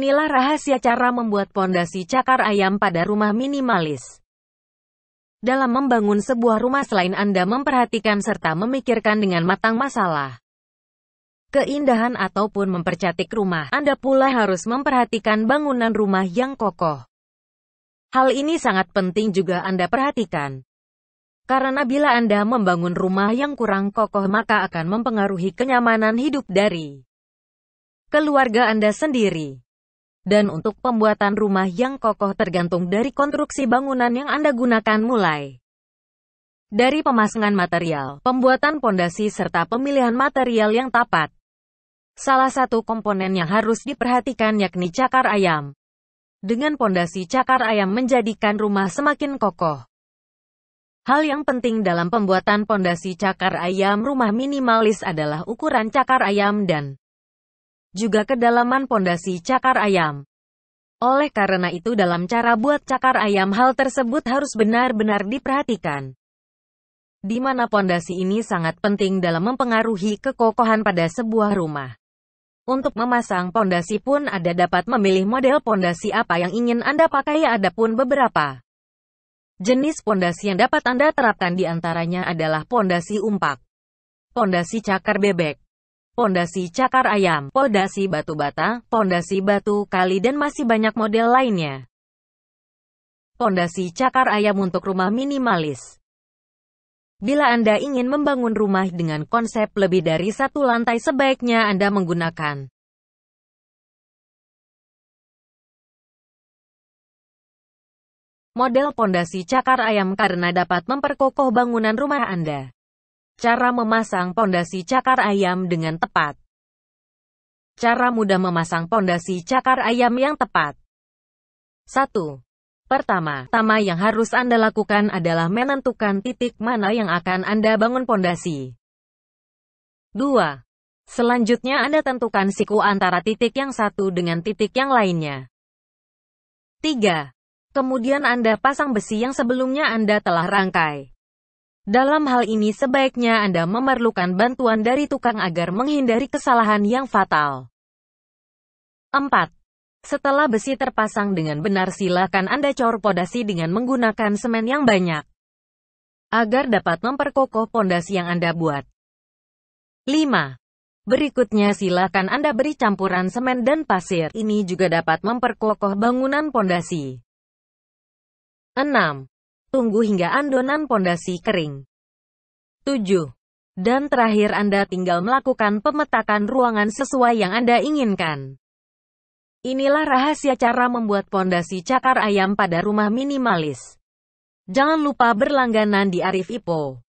Inilah rahasia cara membuat pondasi cakar ayam pada rumah minimalis. Dalam membangun sebuah rumah selain Anda memperhatikan serta memikirkan dengan matang masalah keindahan ataupun mempercantik rumah, Anda pula harus memperhatikan bangunan rumah yang kokoh. Hal ini sangat penting juga Anda perhatikan. Karena bila Anda membangun rumah yang kurang kokoh maka akan mempengaruhi kenyamanan hidup dari keluarga Anda sendiri dan untuk pembuatan rumah yang kokoh tergantung dari konstruksi bangunan yang Anda gunakan mulai dari pemasangan material, pembuatan pondasi serta pemilihan material yang tepat. Salah satu komponen yang harus diperhatikan yakni cakar ayam. Dengan pondasi cakar ayam menjadikan rumah semakin kokoh. Hal yang penting dalam pembuatan pondasi cakar ayam rumah minimalis adalah ukuran cakar ayam dan juga kedalaman pondasi cakar ayam. Oleh karena itu dalam cara buat cakar ayam hal tersebut harus benar-benar diperhatikan. Di mana pondasi ini sangat penting dalam mempengaruhi kekokohan pada sebuah rumah. Untuk memasang pondasi pun ada dapat memilih model pondasi apa yang ingin Anda pakai adapun beberapa jenis pondasi yang dapat Anda terapkan di antaranya adalah pondasi umpak, pondasi cakar bebek, pondasi cakar ayam, pondasi batu bata, pondasi batu kali dan masih banyak model lainnya. Pondasi cakar ayam untuk rumah minimalis. Bila Anda ingin membangun rumah dengan konsep lebih dari satu lantai sebaiknya Anda menggunakan model pondasi cakar ayam karena dapat memperkokoh bangunan rumah Anda. Cara memasang pondasi cakar ayam dengan tepat. Cara mudah memasang pondasi cakar ayam yang tepat. 1. Pertama, pertama yang harus Anda lakukan adalah menentukan titik mana yang akan Anda bangun pondasi. 2. Selanjutnya Anda tentukan siku antara titik yang satu dengan titik yang lainnya. 3. Kemudian Anda pasang besi yang sebelumnya Anda telah rangkai. Dalam hal ini sebaiknya Anda memerlukan bantuan dari tukang agar menghindari kesalahan yang fatal. 4. Setelah besi terpasang dengan benar silakan Anda cor pondasi dengan menggunakan semen yang banyak. Agar dapat memperkokoh pondasi yang Anda buat. 5. Berikutnya silakan Anda beri campuran semen dan pasir. Ini juga dapat memperkokoh bangunan pondasi. 6. Tunggu hingga andonan pondasi kering. 7. Dan terakhir Anda tinggal melakukan pemetakan ruangan sesuai yang Anda inginkan. Inilah rahasia cara membuat pondasi cakar ayam pada rumah minimalis. Jangan lupa berlangganan di Arif Ipo.